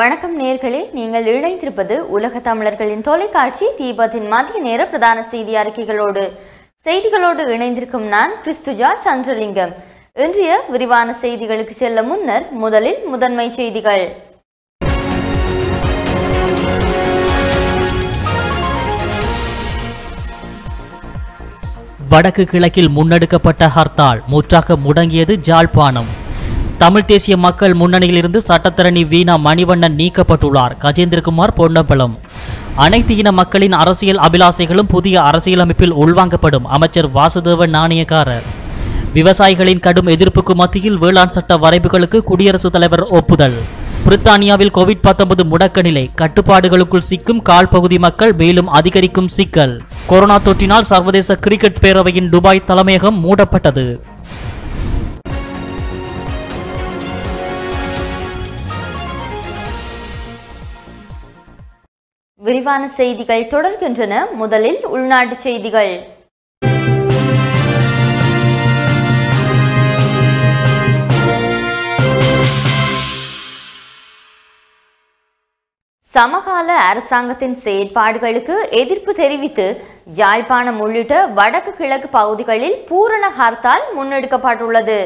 வணக்கம் நேர்களே நீங்கள் இணைந்திருப்பது உலக தமிழர்களின் தொலைக்காட்சி தீபத்தின் மதிய நேர பிரதான செய்தி அறிக்கைகளோடு செய்திகளோடு இணைந்திருக்கும் நான் கிறிஸ்துஜா சந்திரலிங்கம் இன்றைய விரிவான செய்திகளுக்கு செல்ல முன்னர் முதலில் முதன்மை செய்திகள் வடக்கு கிழக்கில் முன்னெடுக்கப்பட்ட ஹர்த்தால் முற்றாக முடங்கியது ஜாழ்ப்பாணம் தமிழ் தேசிய மக்கள் முன்னணியில் இருந்து சட்டத்தரணி வீணா மணிவண்ணன் நீக்கப்பட்டுள்ளார் கஜேந்திரகுமார் பொன்னம்பலம் அனைத்து இன மக்களின் அரசியல் அபிலாசைகளும் புதிய அரசியலமைப்பில் உள்வாங்கப்படும் அமைச்சர் வாசுதேவ நாணயக்காரர் விவசாயிகளின் கடும் எதிர்ப்புக்கு மத்தியில் வேளாண் சட்ட வரைவுகளுக்கு குடியரசுத் தலைவர் ஒப்புதல் பிரித்தானியாவில் கோவிட் பத்தொன்பது முடக்க நிலை கட்டுப்பாடுகளுக்குள் சிக்கும் கால் பகுதி மக்கள் மேலும் அதிகரிக்கும் சிக்கல் கொரோனா தொற்றினால் சர்வதேச கிரிக்கெட் பேரவையின் துபாய் தலைமையகம் மூடப்பட்டது விரிவான செய்திகள் தொடர்கின்றன முதலில் உள்நாட்டு செய்திகள் சமகால அரசாங்கத்தின் செயற்பாடுகளுக்கு எதிர்ப்பு தெரிவித்து யாழ்ப்பாணம் உள்ளிட்ட வடக்கு கிழக்கு பகுதிகளில் பூரண ஹர்த்தால் முன்னெடுக்கப்பட்டுள்ளது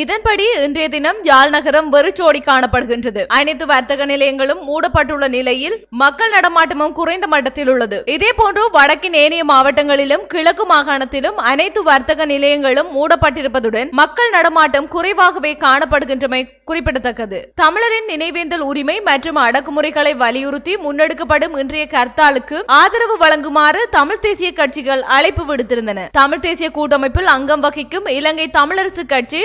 இதன்படி இன்றைய தினம் யாழ் நகரம் வெறிச்சோடி காணப்படுகின்றது அனைத்து வர்த்தக நிலையங்களும் மூடப்பட்டுள்ள நிலையில் மக்கள் நடமாட்டமும் குறைந்த மட்டத்தில் உள்ளது போன்று வடக்கின் ஏனைய மாவட்டங்களிலும் கிழக்கு மாகாணத்திலும் அனைத்து வர்த்தக நிலையங்களும் மூடப்பட்டிருப்பதுடன் மக்கள் நடமாட்டம் குறைவாகவே காணப்படுகின்றமை குறிப்பிடத்தக்கது தமிழரின் நினைவேந்தல் உரிமை மற்றும் அடக்குமுறைகளை வலியுறுத்தி முன்னெடுக்கப்படும் இன்றைய கர்த்தாலுக்கு ஆதரவு வழங்குமாறு தமிழ் தேசிய கட்சிகள் அழைப்பு விடுத்திருந்தன தமிழ் தேசிய கூட்டமைப்பில் அங்கம் வகிக்கும் இலங்கை தமிழரசு கட்சி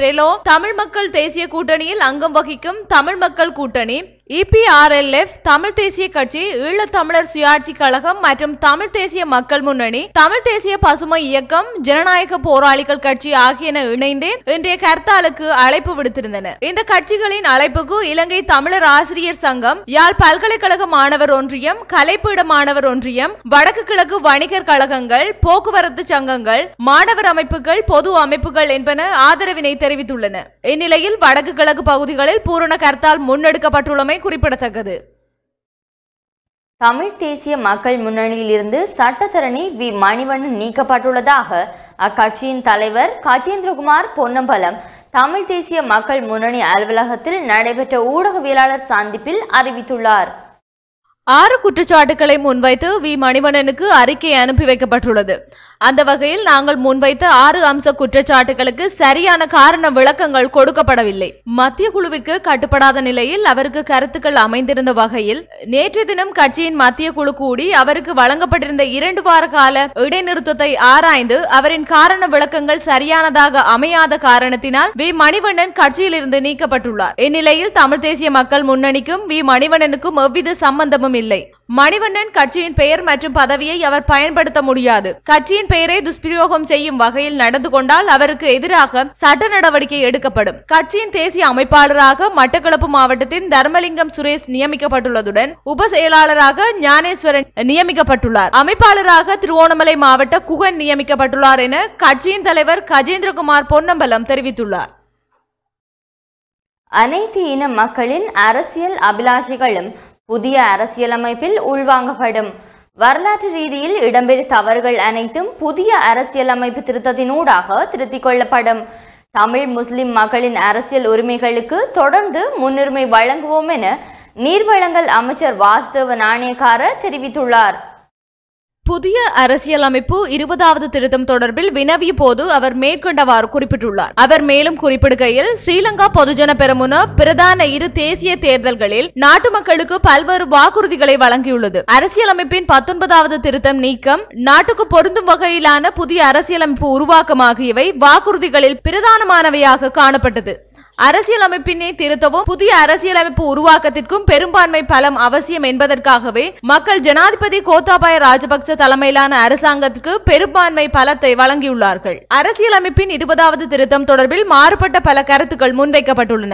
டெலோ தமிழ் மக்கள் தேசிய கூட்டணியில் அங்கம் வகிக்கும் தமிழ் மக்கள் கூட்டணி இபிஆர்எல்எஃப் e தமிழ் தேசிய கட்சி ஈழத்தமிழர் சுயாட்சி கழகம் மற்றும் தமிழ் தேசிய மக்கள் முன்னணி தமிழ் தேசிய பசுமை இயக்கம் ஜனநாயக போராளிகள் கட்சி ஆகியன இணைந்து இன்றைய கர்த்தாலுக்கு அழைப்பு விடுத்திருந்தன இந்த கட்சிகளின் அழைப்புக்கு இலங்கை தமிழர் ஆசிரியர் சங்கம் யாழ் பல்கலைக்கழக மாணவர் ஒன்றியம் கலைப்பீட மாணவர் ஒன்றியம் வடக்கு கிழக்கு வணிகர் கழகங்கள் போக்குவரத்து சங்கங்கள் மாணவர் அமைப்புகள் பொது அமைப்புகள் என்பன ஆதரவினை தெரிவித்துள்ளன இந்நிலையில் வடக்கு கிழக்கு பகுதிகளில் பூரண கர்த்தால் முன்னெடுக்கப்பட்டுள்ளமை உள்ளமை குறிப்பிடத்தக்கது தமிழ் தேசிய மக்கள் முன்னணியிலிருந்து சட்டத்தரணி வி மணிவண்ணன் நீக்கப்பட்டுள்ளதாக அக்கட்சியின் தலைவர் கஜேந்திரகுமார் பொன்னம்பலம் தமிழ் தேசிய மக்கள் முன்னணி அலுவலகத்தில் நடைபெற்ற ஊடகவியலாளர் சந்திப்பில் அறிவித்துள்ளார் ஆறு குற்றச்சாட்டுகளை முன்வைத்து வி மணிவண்ணனுக்கு அறிக்கை அனுப்பி வைக்கப்பட்டுள்ளது அந்த வகையில் நாங்கள் முன்வைத்த ஆறு அம்ச குற்றச்சாட்டுகளுக்கு சரியான காரண விளக்கங்கள் கொடுக்கப்படவில்லை மத்திய குழுவிற்கு கட்டுப்படாத நிலையில் அவருக்கு கருத்துக்கள் அமைந்திருந்த வகையில் நேற்று தினம் கட்சியின் மத்திய குழு கூடி அவருக்கு வழங்கப்பட்டிருந்த இரண்டு வார கால இடைநிறுத்தத்தை ஆராய்ந்து அவரின் காரண விளக்கங்கள் சரியானதாக அமையாத காரணத்தினால் வி மணிவண்ணன் இருந்து நீக்கப்பட்டுள்ளார் இந்நிலையில் தமிழ் தேசிய மக்கள் முன்னணிக்கும் வி மணிவண்ணனுக்கும் எவ்வித சம்பந்தமும் இல்லை மணிவண்ணன் கட்சியின் பெயர் மற்றும் பதவியை அவர் பயன்படுத்த முடியாது கட்சியின் பெயரை துஷ்பிரயோகம் செய்யும் வகையில் நடந்து கொண்டால் அவருக்கு எதிராக சட்ட நடவடிக்கை எடுக்கப்படும் கட்சியின் தேசிய அமைப்பாளராக மட்டக்களப்பு மாவட்டத்தின் தர்மலிங்கம் சுரேஷ் நியமிக்கப்பட்டுள்ளதுடன் உப செயலாளராக ஞானேஸ்வரன் நியமிக்கப்பட்டுள்ளார் அமைப்பாளராக திருவோணமலை மாவட்ட குகன் நியமிக்கப்பட்டுள்ளார் என கட்சியின் தலைவர் கஜேந்திரகுமார் பொன்னம்பலம் தெரிவித்துள்ளார் அனைத்து இன மக்களின் அரசியல் அபிலாஷைகளும் புதிய அரசியலமைப்பில் உள்வாங்கப்படும் வரலாற்று ரீதியில் இடம்பெற தவறுகள் அனைத்தும் புதிய அரசியலமைப்பு திருத்தத்தினூடாக திருத்திக் கொள்ளப்படும் தமிழ் முஸ்லிம் மகளின் அரசியல் உரிமைகளுக்கு தொடர்ந்து முன்னுரிமை வழங்குவோம் என நீர்வழங்கல் அமைச்சர் வாசுதேவ நாணயக்காரர் தெரிவித்துள்ளார் புதிய அரசியலமைப்பு இருபதாவது திருத்தம் தொடர்பில் வினவிய போது அவர் மேற்கொண்டவாறு குறிப்பிட்டுள்ளார் அவர் மேலும் குறிப்பிடுகையில் ஸ்ரீலங்கா பொதுஜன பெருமுன பிரதான இரு தேசிய தேர்தல்களில் நாட்டு மக்களுக்கு பல்வேறு வாக்குறுதிகளை வழங்கியுள்ளது அரசியலமைப்பின் பத்தொன்பதாவது திருத்தம் நீக்கம் நாட்டுக்கு பொருந்தும் வகையிலான புதிய அரசியலமைப்பு உருவாக்கம் ஆகியவை வாக்குறுதிகளில் பிரதானமானவையாக காணப்பட்டது அரசியலமைப்பினை திருத்தவும் புதிய அரசியலமைப்பு உருவாக்கத்திற்கும் பெரும்பான்மை பலம் அவசியம் என்பதற்காகவே மக்கள் ஜனாதிபதி கோத்தாபாய ராஜபக்ச தலைமையிலான அரசாங்கத்திற்கு பெரும்பான்மை பலத்தை வழங்கியுள்ளார்கள் அரசியலமைப்பின் இருபதாவது திருத்தம் தொடர்பில் மாறுபட்ட பல கருத்துக்கள் முன்வைக்கப்பட்டுள்ளன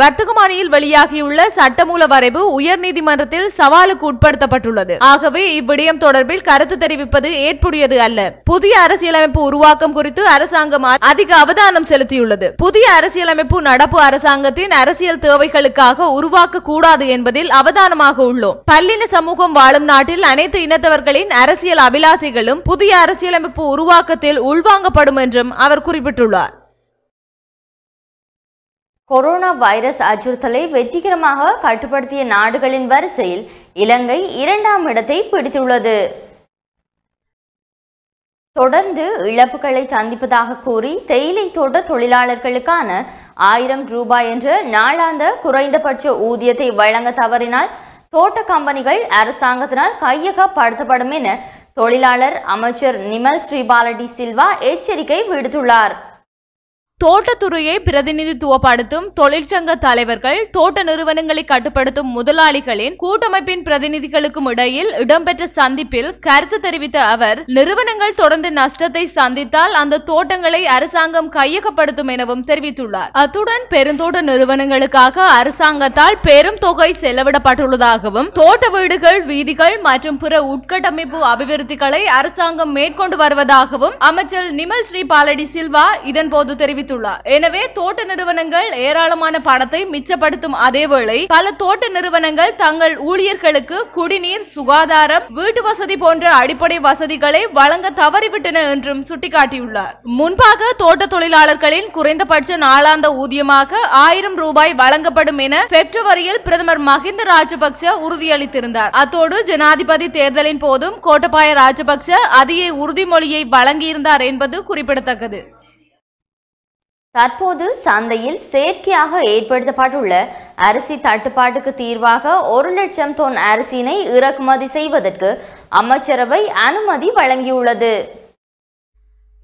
வர்த்தகமானியில் வெளியாகியுள்ள சட்டமூல வரைவு உயர்நீதிமன்றத்தில் சவாலுக்கு உட்படுத்தப்பட்டுள்ளது ஆகவே இவ்விடயம் தொடர்பில் கருத்து தெரிவிப்பது ஏற்புடையது அல்ல புதிய அரசியலமைப்பு உருவாக்கம் குறித்து அரசாங்கம் அதிக அவதானம் செலுத்தியுள்ளது புதிய அரசியலமைப்பு நடப்பு அரசாங்கத்தின் அரசியல் தேவைகளுக்காக உருவாக்க கூடாது என்பதில் அவதானமாக உள்ளோம் பல்லின சமூகம் வாழும் நாட்டில் அனைத்து இனத்தவர்களின் அரசியல் அபிலாசைகளும் புதிய அரசியலமைப்பு உருவாக்கத்தில் உள்வாங்கப்படும் என்றும் அவர் குறிப்பிட்டுள்ளார் கொரோனா வைரஸ் அச்சுறுத்தலை வெற்றிகரமாக கட்டுப்படுத்திய நாடுகளின் வரிசையில் இலங்கை இரண்டாம் இடத்தை பிடித்துள்ளது தொடர்ந்து இழப்புகளை சந்திப்பதாக கூறி தேயிலை தோட்ட தொழிலாளர்களுக்கான ஆயிரம் ரூபாய் என்ற நாளாந்த குறைந்தபட்ச ஊதியத்தை வழங்க தவறினால் தோட்ட கம்பெனிகள் அரசாங்கத்தினால் கையகப்படுத்தப்படும் என தொழிலாளர் அமைச்சர் நிமல் ஸ்ரீபாலடி சில்வா எச்சரிக்கை விடுத்துள்ளார் தோட்டத்துறையை பிரதிநிதித்துவப்படுத்தும் தொழிற்சங்க தலைவர்கள் தோட்ட நிறுவனங்களை கட்டுப்படுத்தும் முதலாளிகளின் கூட்டமைப்பின் பிரதிநிதிகளுக்கும் இடையில் இடம்பெற்ற சந்திப்பில் கருத்து தெரிவித்த அவர் நிறுவனங்கள் தொடர்ந்து நஷ்டத்தை சந்தித்தால் அந்த தோட்டங்களை அரசாங்கம் கையகப்படுத்தும் எனவும் தெரிவித்துள்ளார் அத்துடன் பெருந்தோட்ட நிறுவனங்களுக்காக அரசாங்கத்தால் பெரும் தொகை செலவிடப்பட்டுள்ளதாகவும் தோட்ட வீடுகள் வீதிகள் மற்றும் பிற உட்கட்டமைப்பு அபிவிருத்திகளை அரசாங்கம் மேற்கொண்டு வருவதாகவும் அமைச்சர் நிமல் ஸ்ரீ பாலடி சில்வா இதன்போது தெரிவித்தார் தெரிவித்துள்ளார் எனவே தோட்ட நிறுவனங்கள் ஏராளமான பணத்தை மிச்சப்படுத்தும் அதேவேளை பல தோட்ட நிறுவனங்கள் தங்கள் ஊழியர்களுக்கு குடிநீர் சுகாதாரம் வீட்டு வசதி போன்ற அடிப்படை வசதிகளை வழங்க தவறிவிட்டன என்றும் சுட்டிக்காட்டியுள்ளார் முன்பாக தோட்ட தொழிலாளர்களின் குறைந்தபட்ச நாளாந்த ஊதியமாக ஆயிரம் ரூபாய் வழங்கப்படும் என பெப்ரவரியில் பிரதமர் மஹிந்த ராஜபக்ச உறுதியளித்திருந்தார் அத்தோடு ஜனாதிபதி தேர்தலின் போதும் கோட்டபாய ராஜபக்ச அதிக உறுதிமொழியை வழங்கியிருந்தார் என்பது குறிப்பிடத்தக்கது தற்போது சந்தையில் செயற்கையாக ஏற்படுத்தப்பட்டுள்ள அரிசி தட்டுப்பாட்டுக்கு தீர்வாக ஒரு லட்சம் தொன் அரிசியினை இறக்குமதி செய்வதற்கு அமைச்சரவை அனுமதி வழங்கியுள்ளது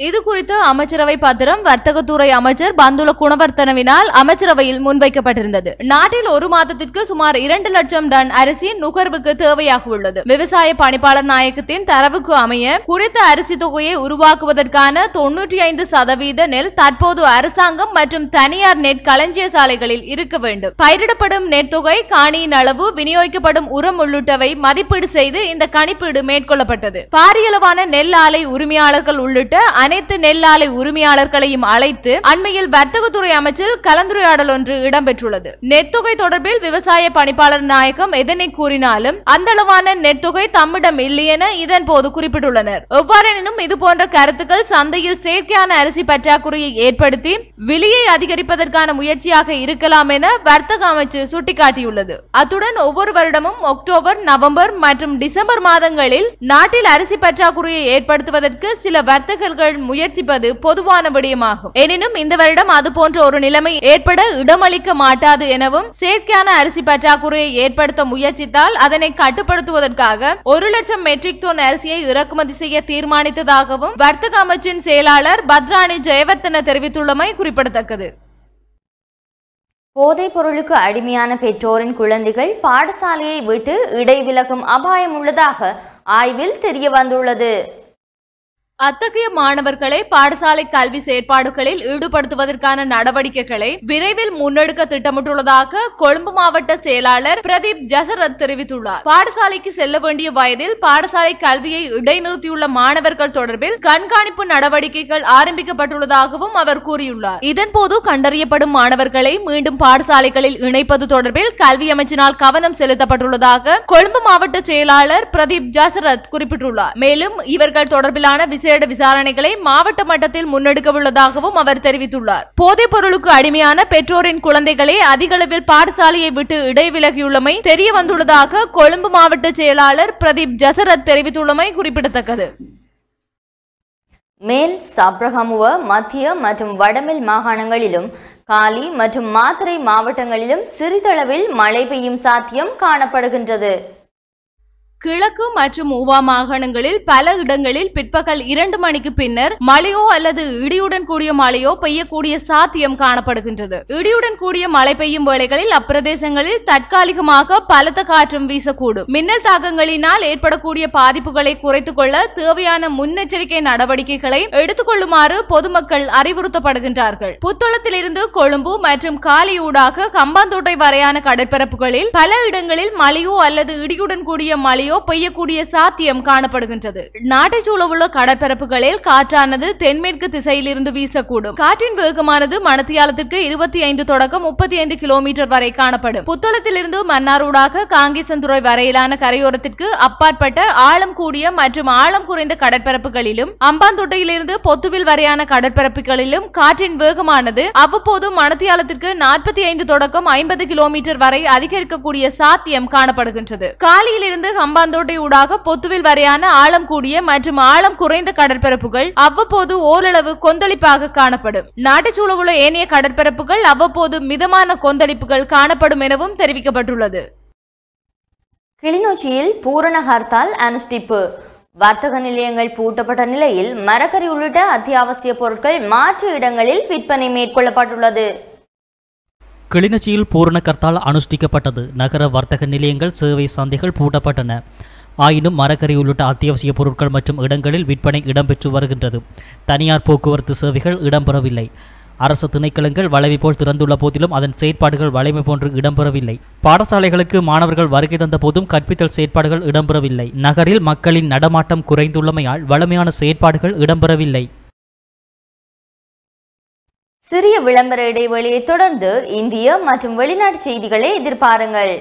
இது குறித்து அமைச்சரவை பத்திரம் வர்த்தகத்துறை அமைச்சர் பந்துல குணவர்த்தனவினால் அமைச்சரவையில் முன்வைக்கப்பட்டிருந்தது நாட்டில் ஒரு மாதத்திற்கு சுமார் இரண்டு லட்சம் டன் அரிசி நுகர்வுக்கு தேவையாக உள்ளது விவசாய பணிப்பாளர் நாயகத்தின் தரவுக்கு அமைய குறித்த அரிசி தொகையை உருவாக்குவதற்கான தொன்னூற்றி ஐந்து சதவீத நெல் தற்போது அரசாங்கம் மற்றும் தனியார் நெட் களஞ்சிய சாலைகளில் இருக்க வேண்டும் பயிரிடப்படும் நெற்தொகை காணியின் அளவு விநியோகிக்கப்படும் உரம் உள்ளிட்டவை மதிப்பீடு செய்து இந்த கணிப்பீடு மேற்கொள்ளப்பட்டது பாரியளவான நெல் ஆலை உரிமையாளர்கள் உள்ளிட்ட அனைத்து நெல் ஆலை உரிமையாளர்களையும் அழைத்து அண்மையில் வர்த்தகத்துறை அமைச்சில் கலந்துரையாடல் ஒன்று இடம்பெற்றுள்ளது நெத்தொகை தொடர்பில் விவசாய பணிப்பாளர் நாயகம் எதனை கூறினாலும் அந்த அளவான நெத்தொகை தம்மிடம் இல்லை என இதன் போது குறிப்பிட்டுள்ளனர் எவ்வாறெனினும் இது போன்ற கருத்துக்கள் சந்தையில் செயற்கையான அரிசி பற்றாக்குறையை ஏற்படுத்தி விலையை அதிகரிப்பதற்கான முயற்சியாக இருக்கலாம் என வர்த்தக அமைச்சு சுட்டிக்காட்டியுள்ளது அத்துடன் ஒவ்வொரு வருடமும் அக்டோபர் நவம்பர் மற்றும் டிசம்பர் மாதங்களில் நாட்டில் அரிசி பற்றாக்குறையை ஏற்படுத்துவதற்கு சில வர்த்தகர்கள் மாணவர்கள் முயற்சிப்பது பொதுவான விடயமாகும் எனினும் இந்த வருடம் அது போன்ற ஒரு நிலைமை ஏற்பட இடமளிக்க மாட்டாது எனவும் செயற்கையான அரிசி பற்றாக்குறையை ஏற்படுத்த முயற்சித்தால் அதனை கட்டுப்படுத்துவதற்காக ஒரு லட்சம் மெட்ரிக் டோன் அரிசியை இறக்குமதி செய்ய தீர்மானித்ததாகவும் வர்த்தக அமைச்சின் செயலாளர் பத்ராணி ஜெயவர்த்தன தெரிவித்துள்ளமை குறிப்பிடத்தக்கது போதைப் பொருளுக்கு அடிமையான பெற்றோரின் குழந்தைகள் பாடசாலையை விட்டு இடைவிலகும் அபாயம் உள்ளதாக ஆய்வில் தெரிய வந்துள்ளது அத்தகைய மாணவர்களை பாடசாலை கல்வி செயற்பாடுகளில் ஈடுபடுத்துவதற்கான நடவடிக்கைகளை விரைவில் முன்னெடுக்க திட்டமிட்டுள்ளதாக கொழும்பு மாவட்ட செயலாளர் பிரதீப் ஜசரத் தெரிவித்துள்ளார் பாடசாலைக்கு செல்ல வேண்டிய வயதில் பாடசாலை கல்வியை இடைநிறுத்தியுள்ள மாணவர்கள் தொடர்பில் கண்காணிப்பு நடவடிக்கைகள் ஆரம்பிக்கப்பட்டுள்ளதாகவும் அவர் கூறியுள்ளார் இதன்போது கண்டறியப்படும் மாணவர்களை மீண்டும் பாடசாலைகளில் இணைப்பது தொடர்பில் கல்வி அமைச்சினால் கவனம் செலுத்தப்பட்டுள்ளதாக கொழும்பு மாவட்ட செயலாளர் பிரதீப் ஜசரத் குறிப்பிட்டுள்ளார் மேலும் இவர்கள் தொடர்பிலான விசேட விசாரணைகளை மாவட்ட மட்டத்தில் முன்னெடுக்க உள்ளதாகவும் அவர் தெரிவித்துள்ளார் போதைப் பொருளுக்கு அடிமையான பெற்றோரின் குழந்தைகளே அதிகளவில் பாடசாலையை விட்டு இடைவிலகியுள்ளமை தெரிய வந்துள்ளதாக கொழும்பு மாவட்ட செயலாளர் பிரதீப் ஜசரத் தெரிவித்துள்ளமை குறிப்பிடத்தக்கது மேல் சப்ரகமுவ மத்திய மற்றும் வடமேல் மாகாணங்களிலும் காலி மற்றும் மாத்திரை மாவட்டங்களிலும் சிறிதளவில் மழை பெய்யும் சாத்தியம் காணப்படுகின்றது கிழக்கு மற்றும் ஊவா மாகாணங்களில் பல இடங்களில் பிற்பகல் இரண்டு மணிக்கு பின்னர் மழையோ அல்லது இடியுடன் கூடிய மழையோ பெய்யக்கூடிய சாத்தியம் காணப்படுகின்றது இடியுடன் கூடிய மழை பெய்யும் வேளைகளில் அப்பிரதேசங்களில் தற்காலிகமாக பலத்த காற்றும் வீசக்கூடும் மின்னல் தாக்கங்களினால் ஏற்படக்கூடிய பாதிப்புகளை குறைத்துக் கொள்ள தேவையான முன்னெச்சரிக்கை நடவடிக்கைகளை எடுத்துக்கொள்ளுமாறு பொதுமக்கள் அறிவுறுத்தப்படுகின்றார்கள் புத்தளத்திலிருந்து கொழும்பு மற்றும் காலியூடாக கம்பாந்தோட்டை வரையான கடற்பரப்புகளில் பல இடங்களில் மழையோ அல்லது இடியுடன் கூடிய மழையோ மழையோ பெய்யக்கூடிய சாத்தியம் காணப்படுகின்றது நாட்டை சூழவுள்ள கடற்பரப்புகளில் காற்றானது தென்மேற்கு திசையிலிருந்து வீசக்கூடும் காற்றின் வேகமானது மணத்தியாலத்திற்கு இருபத்தி ஐந்து தொடக்கம் முப்பத்தி ஐந்து கிலோமீட்டர் வரை காணப்படும் புத்தளத்திலிருந்து மன்னாரூடாக காங்கேசந்துறை வரையிலான கரையோரத்திற்கு அப்பாற்பட்ட ஆழம் கூடிய மற்றும் ஆழம் குறைந்த கடற்பரப்புகளிலும் அம்பாந்தோட்டையிலிருந்து பொத்துவில் வரையான கடற்பரப்புகளிலும் காற்றின் வேகமானது அவ்வப்போது மணத்தியாலத்திற்கு நாற்பத்தி ஐந்து தொடக்கம் ஐம்பது கிலோமீட்டர் வரை அதிகரிக்கக்கூடிய சாத்தியம் காணப்படுகின்றது காலியிலிருந்து ஹம்ப கம்பாந்தோட்டை ஊடாக பொத்துவில் வரையான ஆழம் கூடிய மற்றும் ஆழம் குறைந்த கடற்பரப்புகள் அவ்வப்போது ஓரளவு கொந்தளிப்பாக காணப்படும் உள்ள ஏனைய கடற்பரப்புகள் அவ்வப்போது மிதமான கொந்தளிப்புகள் காணப்படும் எனவும் தெரிவிக்கப்பட்டுள்ளது கிளிநொச்சியில் பூரண ஹர்த்தால் அனுஷ்டிப்பு வர்த்தக நிலையங்கள் பூட்டப்பட்ட நிலையில் மரக்கறி உள்ளிட்ட அத்தியாவசிய பொருட்கள் மாற்று இடங்களில் விற்பனை மேற்கொள்ளப்பட்டுள்ளது கிளிநொச்சியில் பூரண கர்த்தால் அனுஷ்டிக்கப்பட்டது நகர வர்த்தக நிலையங்கள் சேவை சந்தைகள் பூட்டப்பட்டன ஆயினும் மரக்கறி உள்ளிட்ட அத்தியாவசிய பொருட்கள் மற்றும் இடங்களில் விற்பனை இடம்பெற்று வருகின்றது தனியார் போக்குவரத்து சேவைகள் இடம்பெறவில்லை அரசு திணைக்கிழங்கள் வளைவை போல் திறந்துள்ள போதிலும் அதன் செயற்பாடுகள் வளைமை போன்று இடம்பெறவில்லை பாடசாலைகளுக்கு மாணவர்கள் வருகை தந்த போதும் கற்பித்தல் செயற்பாடுகள் இடம்பெறவில்லை நகரில் மக்களின் நடமாட்டம் குறைந்துள்ளமையால் வளமையான செயற்பாடுகள் இடம்பெறவில்லை சிறிய விளம்பர இடைவெளியை தொடர்ந்து இந்திய மற்றும் வெளிநாட்டு செய்திகளை எதிர்பாருங்கள்